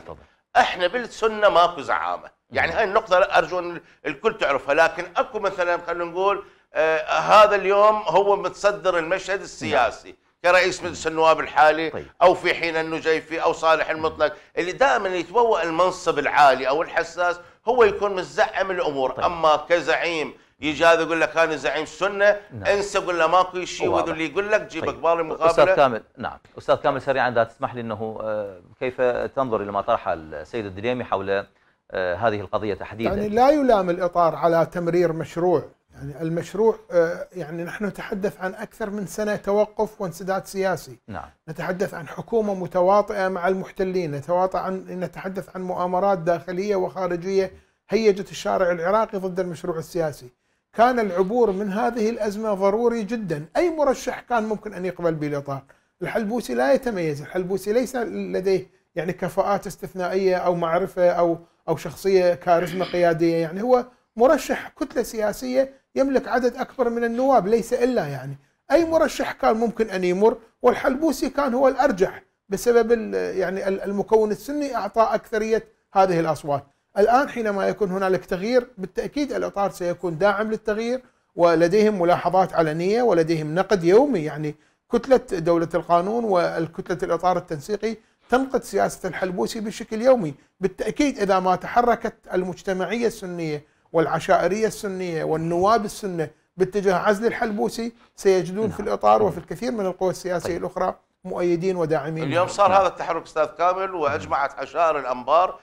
احنا بالسنه ماكو زعامه يعني هاي النقطه ارجو أن الكل تعرفها لكن اكو مثلا خلينا نقول آه هذا اليوم هو متصدر المشهد السياسي نعم. كرئيس مجلس النواب الحالي طيب. او في حين النجيفي او صالح المطلق اللي دائما يتبوأ المنصب العالي او الحساس هو يكون متزعم الامور طيب. اما كزعيم يجي هذا يقول لك انا زعيم سنه نعم. انسى قول له ماكو شيء واللي يقول لك جيب طيب. اقبال المقابله استاذ كامل نعم استاذ كامل سريعا اذا تسمح لي انه آه، كيف تنظر الى ما طرحه السيد الدليمي حول آه، هذه القضيه تحديدا يعني لا يلام الاطار على تمرير مشروع يعني المشروع آه، يعني نحن نتحدث عن اكثر من سنه توقف وانسداد سياسي نعم. نتحدث عن حكومه متواطئه مع المحتلين نتواطئ عن نتحدث عن مؤامرات داخليه وخارجيه هيجت الشارع العراقي ضد المشروع السياسي كان العبور من هذه الأزمة ضروري جدا أي مرشح كان ممكن أن يقبل بالإطار الحلبوسي لا يتميز الحلبوسي ليس لديه يعني كفاءات استثنائية أو معرفة أو أو شخصية كاريزما قيادية يعني هو مرشح كتلة سياسية يملك عدد أكبر من النواب ليس إلا يعني أي مرشح كان ممكن أن يمر والحلبوسي كان هو الأرجح بسبب يعني المكون السني أعطى أكثرية هذه الأصوات الآن حينما يكون هنالك تغيير بالتأكيد الأطار سيكون داعم للتغيير ولديهم ملاحظات علنية ولديهم نقد يومي يعني كتلة دولة القانون والكتلة الإطار التنسيقي تنقد سياسة الحلبوسي بشكل يومي بالتأكيد إذا ما تحركت المجتمعية السنية والعشائرية السنية والنواب السنة باتجاه عزل الحلبوسي سيجدون في نعم. الإطار وفي نعم. الكثير من القوى السياسية طيب. الأخرى مؤيدين وداعمين اليوم صار نعم. هذا التحرك استاذ كامل واجمعت عشائر الانبار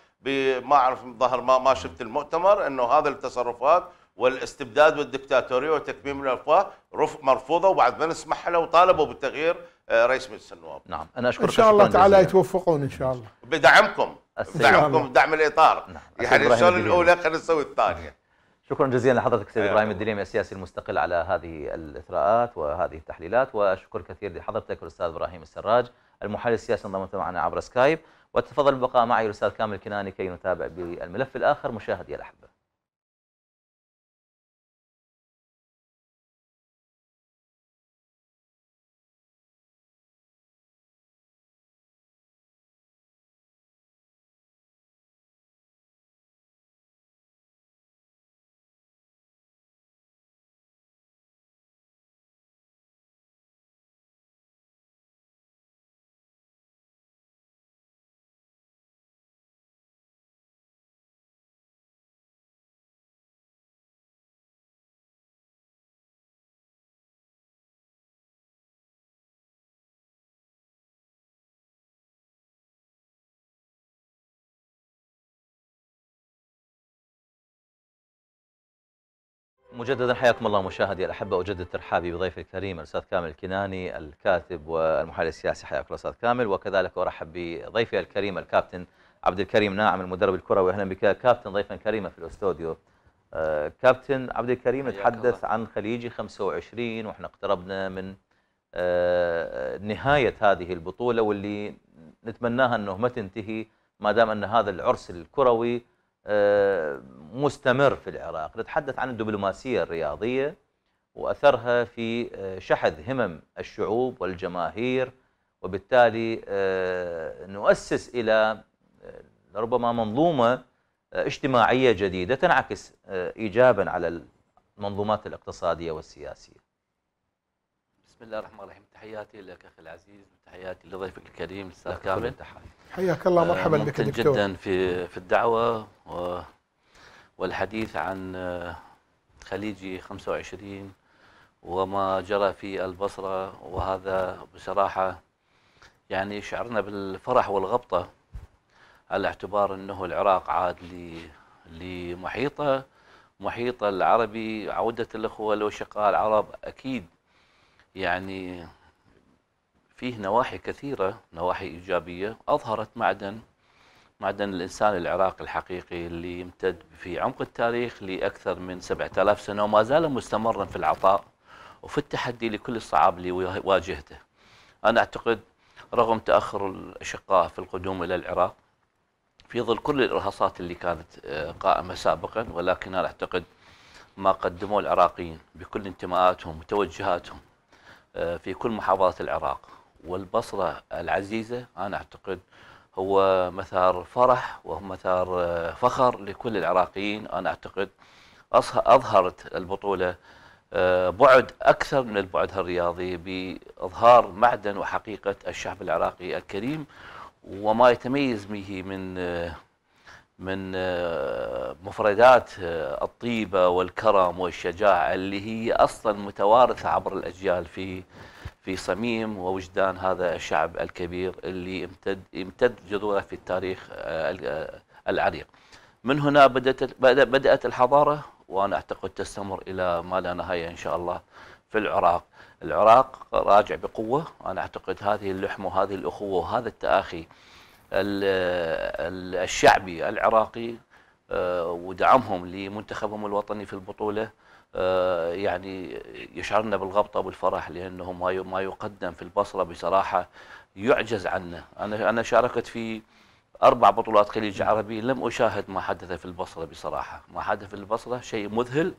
ما اعرف ظهر ما ما شفت المؤتمر انه هذا التصرفات والاستبداد والدكتاتوريه وتكميم الافواه مرفوضه وبعد ما نسمح له وطالبوا بتغيير آه، رئيس مجلس النواب. نعم انا اشكرك ان شاء الله تعالى يتوفقون ان شاء الله. بدعمكم بدعمكم بدعم الاطار نعم. يعني شلون الاولى خلينا نسوي الثانيه. نعم. شكرا جزيلا لحضرتك سيد آه، ابراهيم الدليمي السياسي المستقل على هذه الاثراءات وهذه التحليلات واشكر كثير لحضرتك الاستاذ ابراهيم السراج المحلل السياسي انضمت معنا عبر سكايب. وتفضل البقاء معي الاستاذ كامل كناني كي نتابع بالملف الاخر مشاهدي الاحبه مجددا حياكم الله مشاهدي الاحبه اجدد ترحابي بضيفي الكريم الاستاذ كامل الكناني الكاتب والمحلل السياسي حياك الله استاذ كامل وكذلك ارحب بضيفي الكريم الكابتن عبد الكريم ناعم المدرب الكروي اهلا بك كابتن ضيفا كريما في الاستوديو آه، كابتن عبد الكريم نتحدث عن خليجي 25 واحنا اقتربنا من آه، نهايه هذه البطوله واللي نتمناها انه ما تنتهي ما دام ان هذا العرس الكروي آه، مستمر في العراق نتحدث عن الدبلوماسية الرياضية وأثرها في آه، شحذ همم الشعوب والجماهير وبالتالي آه، نؤسس إلى ربما منظومة اجتماعية جديدة تنعكس إيجابا على المنظومات الاقتصادية والسياسية بسم الله الرحمن الرحيم تحياتي لك اخي العزيز وتحياتي لضيفك الكريم الاستاذ كامل حياك الله آه، مرحبا بك دكتور جدا في في الدعوه و والحديث عن آه، خليجي 25 وما جرى في البصره وهذا بصراحه يعني يشعرنا بالفرح والغبطه على اعتبار انه العراق عاد لمحيطه محيطه العربي عوده الاخوه الاشقاء العرب اكيد يعني فيه نواحي كثيرة نواحي إيجابية أظهرت معدن معدن الإنسان العراقي الحقيقي اللي يمتد في عمق التاريخ لأكثر من 7000 سنة وما زال مستمرا في العطاء وفي التحدي لكل الصعاب اللي واجهته أنا أعتقد رغم تأخر الأشقاء في القدوم إلى العراق في ظل كل الإرهاصات اللي كانت آه، قائمة سابقا ولكن أنا أعتقد ما قدموه العراقيين بكل انتماءاتهم وتوجهاتهم آه، في كل محافظات العراق والبصرة العزيزة أنا أعتقد هو مثار فرح وهو مثار آه، فخر لكل العراقيين أنا أعتقد أظهرت البطولة آه، بعد أكثر من البعد الرياضي بإظهار معدن وحقيقة الشعب العراقي الكريم وما يتميز به من آه، من مفردات الطيبة والكرم والشجاعة اللي هي أصلا متوارثة عبر الأجيال في في صميم ووجدان هذا الشعب الكبير اللي امتد امتد جذوره في التاريخ آه، آه، العريق. من هنا بدات بدات الحضاره وانا اعتقد تستمر الى ما لا نهايه ان شاء الله في العراق. العراق راجع بقوه، انا اعتقد هذه اللحمه وهذه الاخوه وهذا التاخي الشعبي العراقي آه، ودعمهم لمنتخبهم الوطني في البطوله آه، يعني يشعرنا بالغبطه والفرح لانه ما ما يقدم في البصره بصراحه يعجز عنه، انا انا شاركت في اربع بطولات خليج عربي لم اشاهد ما حدث في البصره بصراحه، ما حدث في البصره شيء مذهل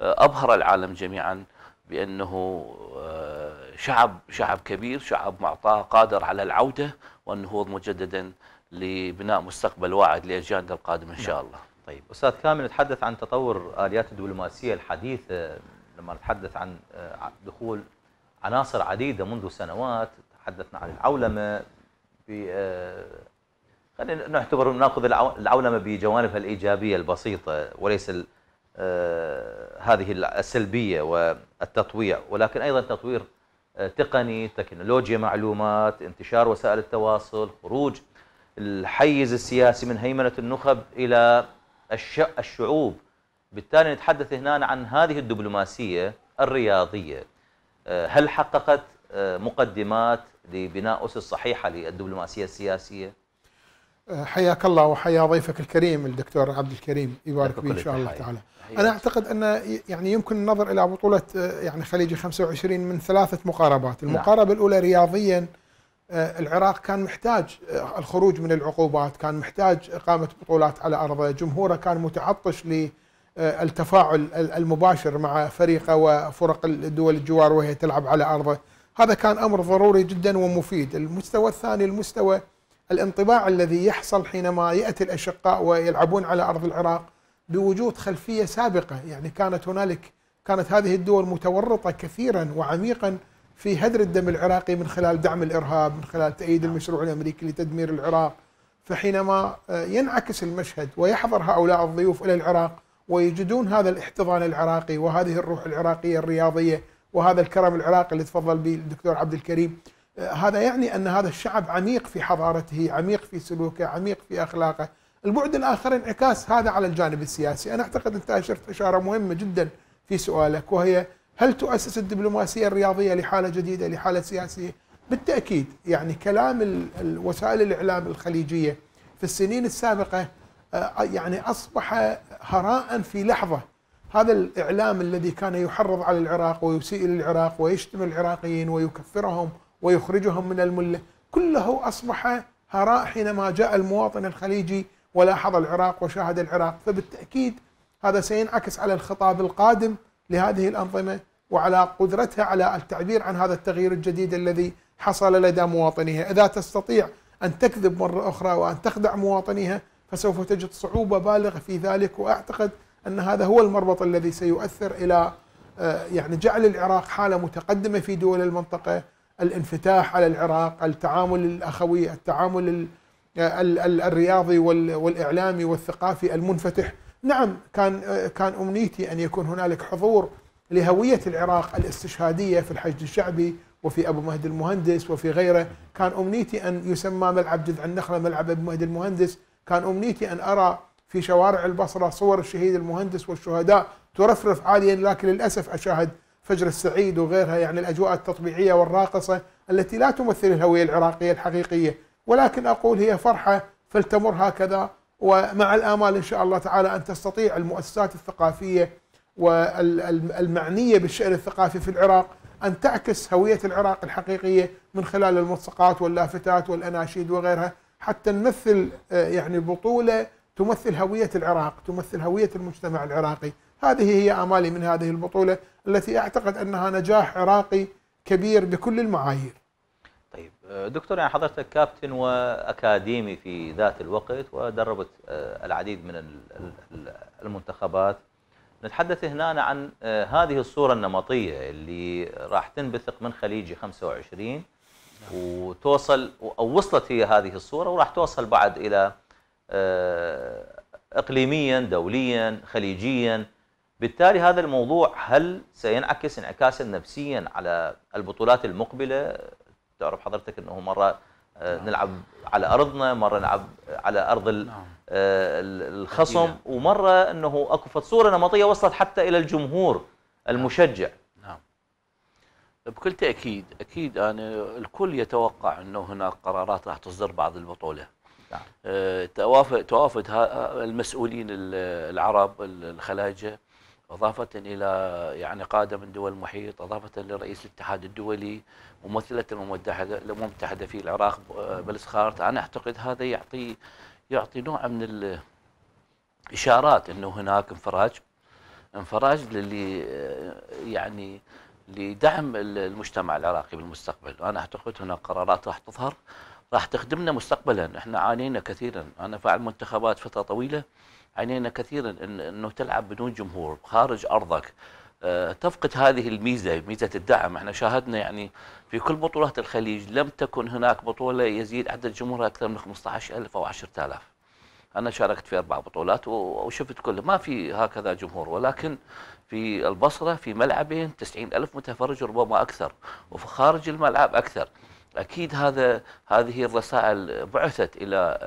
آه، ابهر العالم جميعا بانه آه، شعب شعب كبير، شعب معطاء قادر على العوده والنهوض مجددا لبناء مستقبل واعد لاجيالنا القادمه ان شاء نعم. الله. طيب استاذ كامل نتحدث عن تطور اليات الدبلوماسيه الحديثه لما نتحدث عن آه، دخول عناصر عديده منذ سنوات تحدثنا عن العولمه آه، خلينا نعتبر ناخذ العولمه بجوانبها الايجابيه البسيطه وليس آه، هذه السلبيه والتطويع ولكن ايضا تطوير تقني تكنولوجيا معلومات انتشار وسائل التواصل خروج الحيز السياسي من هيمنه النخب الى الشعوب بالتالي نتحدث هنا عن هذه الدبلوماسية الرياضية آه، هل حققت آه، مقدمات لبناء أسس صحيحة للدبلوماسية السياسية؟ آه، حياك الله وحيا ضيفك الكريم الدكتور عبد الكريم يبارك فيه ان شاء الله تعالى. انا اعتقد ان يعني يمكن النظر الى بطوله يعني خليجي 25 من ثلاثه مقاربات، نعم. المقاربه الاولى رياضيا آه، العراق كان محتاج آه، الخروج من العقوبات كان محتاج إقامة بطولات على أرضه جمهوره كان متعطش للتفاعل آه، المباشر مع فريقه وفرق الدول الجوار وهي تلعب على أرضه هذا كان أمر ضروري جدا ومفيد المستوى الثاني المستوى الانطباع الذي يحصل حينما يأتي الأشقاء ويلعبون على أرض العراق بوجود خلفية سابقة يعني كانت هنالك كانت هذه الدول متورطة كثيرا وعميقا في هدر الدم العراقي من خلال دعم الارهاب من خلال تأييد المشروع الامريكي لتدمير العراق فحينما آه، ينعكس المشهد ويحضر هؤلاء الضيوف الى العراق ويجدون هذا الاحتضان العراقي وهذه الروح العراقيه الرياضيه وهذا الكرم العراقي اللي تفضل به الدكتور عبد الكريم آه، هذا يعني ان هذا الشعب عميق في حضارته، عميق في سلوكه، عميق في اخلاقه. البعد الاخر انعكاس هذا على الجانب السياسي، انا اعتقد انت اشرت اشاره مهمه جدا في سؤالك وهي هل تؤسس الدبلوماسية الرياضية لحالة جديدة لحالة سياسية؟ بالتأكيد يعني كلام وسائل الإعلام الخليجية في السنين السابقة آه، يعني أصبح هراء في لحظة هذا الإعلام الذي كان يحرض على العراق ويسيء للعراق ويشتم العراقيين ويكفرهم ويخرجهم من الملة كله أصبح هراء حينما جاء المواطن الخليجي ولاحظ العراق وشاهد العراق فبالتأكيد هذا سينعكس على الخطاب القادم لهذه الأنظمة وعلى قدرتها على التعبير عن هذا التغيير الجديد الذي حصل لدى مواطنيها إذا تستطيع أن تكذب مرة أخرى وأن تخدع مواطنيها فسوف تجد صعوبة بالغة في ذلك وأعتقد أن هذا هو المربط الذي سيؤثر إلى آه، يعني جعل العراق حالة متقدمة في دول المنطقة الانفتاح على العراق التعامل الأخوي التعامل آه، الرياضي والإعلامي والثقافي المنفتح نعم كان آه، كان امنيتي ان يكون هنالك حضور لهوية العراق الاستشهادية في الحشد الشعبي وفي أبو مهدي المهندس وفي غيره كان أمنيتي أن يسمى ملعب جذع النخلة ملعب أبو مهدي المهندس كان أمنيتي أن أرى في شوارع البصرة صور الشهيد المهندس والشهداء ترفرف عاليا لكن للأسف أشاهد فجر السعيد وغيرها يعني الأجواء التطبيعية والراقصة التي لا تمثل الهوية العراقية الحقيقية ولكن أقول هي فرحة فلتمر هكذا ومع الآمال إن شاء الله تعالى أن تستطيع المؤسسات الثقافية والمعنيه بالشان الثقافي في العراق ان تعكس هويه العراق الحقيقيه من خلال الملصقات واللافتات والاناشيد وغيرها حتى نمثل آه، يعني بطوله تمثل هويه العراق، تمثل هويه المجتمع العراقي، هذه هي امالي من هذه البطوله التي اعتقد انها نجاح عراقي كبير بكل المعايير. طيب آه، دكتور يعني حضرتك كابتن واكاديمي في ذات الوقت ودربت آه، العديد من المنتخبات نتحدث هنا عن آه، هذه الصورة النمطية اللي راح تنبثق من خليجي 25 وتوصل أو وصلت هي هذه الصورة وراح توصل بعد إلى آه، إقليميا دوليا خليجيا بالتالي هذا الموضوع هل سينعكس انعكاسا نفسيا على البطولات المقبلة تعرف حضرتك أنه مرة آه، نلعب على ارضنا مره نلعب على ارض نعم. آه، الخصم ومره انه اكو صوره نمطيه وصلت حتى الى الجمهور المشجع نعم. نعم بكل تاكيد اكيد انا الكل يتوقع انه هناك قرارات راح تصدر بعد البطوله نعم آه، توافد توافد المسؤولين العرب الخلاجه إضافة إلى يعني قادة من دول المحيط إضافة لرئيس الاتحاد الدولي ممثلة الأمم المتحدة في العراق آه، بالسخارت أنا أعتقد هذا يعطي يعطي نوع من الإشارات أنه هناك انفراج انفراج للي آه، يعني لدعم المجتمع العراقي بالمستقبل أنا أعتقد هناك قرارات راح تظهر راح تخدمنا مستقبلا احنا عانينا كثيرا أنا فعل منتخبات فترة طويلة عانينا يعني كثيرا انه تلعب بدون جمهور خارج ارضك آه، تفقد هذه الميزه ميزه الدعم احنا شاهدنا يعني في كل بطولات الخليج لم تكن هناك بطوله يزيد عدد جمهورها اكثر من 15000 او 10000 انا شاركت في اربع بطولات وشفت كله ما في هكذا جمهور ولكن في البصره في ملعبين 90000 متفرج ربما اكثر وفي خارج الملعب اكثر اكيد هذا هذه الرسائل بعثت الى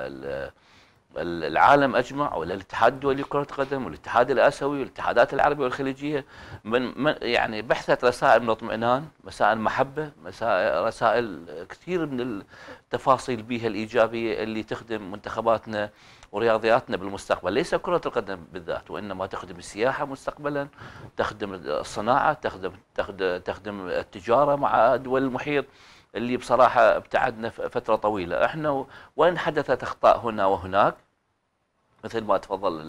العالم اجمع ولا الاتحاد الدولي لكره القدم والاتحاد الاسيوي والاتحادات العربيه والخليجيه من, من يعني بحثت رسائل من اطمئنان، مسائل محبه، مسائل رسائل كثير من التفاصيل بها الايجابيه اللي تخدم منتخباتنا ورياضياتنا بالمستقبل، ليس كره القدم بالذات وانما تخدم السياحه مستقبلا، تخدم الصناعه، تخدم تخدم, تخدم التجاره مع دول المحيط، اللي بصراحه ابتعدنا فتره طويله، احنا وان حدثت اخطاء هنا وهناك مثل ما تفضل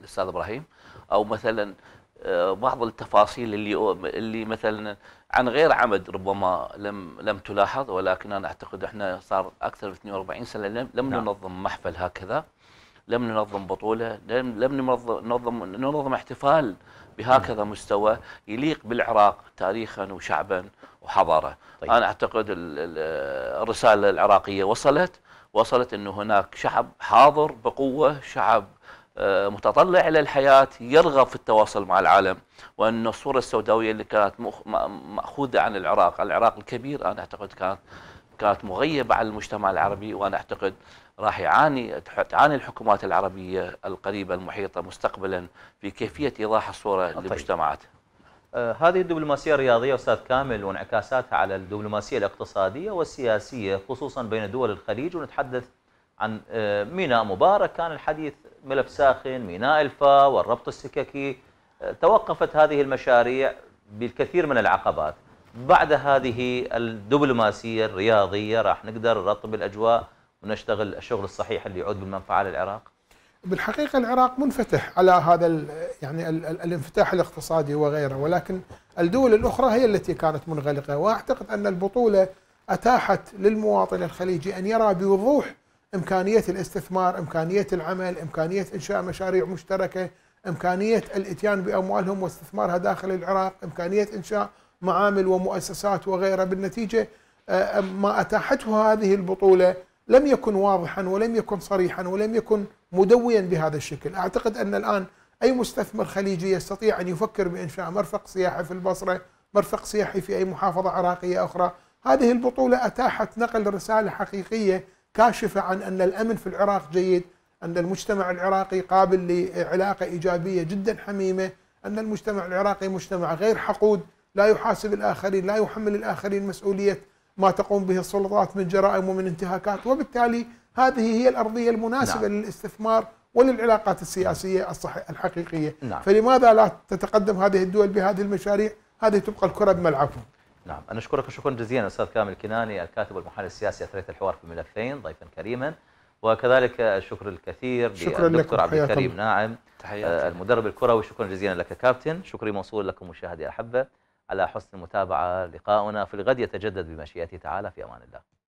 الاستاذ ابراهيم او مثلا آه، بعض التفاصيل اللي اللي مثلا عن غير عمد ربما لم لم تلاحظ ولكن انا اعتقد احنا صار اكثر من 42 سنه لم, لم نعم. ننظم محفل هكذا لم ننظم بطوله لم لم ننظم ننظم احتفال بهكذا مستوى يليق بالعراق تاريخا وشعبا وحضاره طيب. انا اعتقد الرساله العراقيه وصلت وصلت أن هناك شعب حاضر بقوة شعب آه، متطلع الى الحياه يرغب في التواصل مع العالم وان الصوره السوداويه اللي كانت ماخوذه عن العراق العراق الكبير انا اعتقد كانت كانت مغيبه على المجتمع العربي وانا اعتقد راح يعاني تعاني الحكومات العربيه القريبه المحيطه مستقبلا في كيفيه ايضاح الصوره طيب. لمجتمعاتها آه، هذه الدبلوماسية الرياضية أستاذ كامل وانعكاساتها على الدبلوماسية الاقتصادية والسياسية خصوصا بين دول الخليج ونتحدث عن آه، ميناء مبارك كان الحديث ملف ساخن ميناء الفا والربط السككي آه، توقفت هذه المشاريع بالكثير من العقبات بعد هذه الدبلوماسية الرياضية راح نقدر نرطب الأجواء ونشتغل الشغل الصحيح اللي يعود بالمنفعة للعراق بالحقيقه العراق منفتح على هذا يعني الانفتاح الاقتصادي وغيره ولكن الدول الاخرى هي التي كانت منغلقه واعتقد ان البطوله اتاحت للمواطن الخليجي ان يرى بوضوح امكانيه الاستثمار، امكانيه العمل، امكانيه انشاء مشاريع مشتركه، امكانيه الاتيان باموالهم واستثمارها داخل العراق، امكانيه انشاء معامل ومؤسسات وغيرها، بالنتيجه آه، آه، ما اتاحته هذه البطوله لم يكن واضحا ولم يكن صريحا ولم يكن مدويا بهذا الشكل أعتقد أن الآن أي مستثمر خليجي يستطيع أن يفكر بإنشاء مرفق سياحي في البصرة مرفق سياحي في أي محافظة عراقية أخرى هذه البطولة أتاحت نقل رسالة حقيقية كاشفة عن أن الأمن في العراق جيد أن المجتمع العراقي قابل لعلاقة إيجابية جدا حميمة أن المجتمع العراقي مجتمع غير حقود لا يحاسب الآخرين لا يحمل الآخرين مسؤولية ما تقوم به السلطات من جرائم ومن انتهاكات وبالتالي هذه هي الأرضية المناسبة نعم. للاستثمار وللعلاقات السياسية الصح الحقيقية نعم. فلماذا لا تتقدم هذه الدول بهذه المشاريع هذه تبقى الكرة بملعبهم نعم أنا أشكرك شكرا جزيلا أستاذ كامل كناني الكاتب والمحلل السياسي أثريت الحوار في ملفين ضيفا كريما وكذلك الشكر الكثير للدكتور عبد الكريم ناعم تحياتي. آه، المدرب الكروي شكرا جزيلا لك كابتن شكري موصول لكم مشاهدي أحبة على حسن المتابعة لقاؤنا في الغد يتجدد بمشيئته تعالى في أمان الله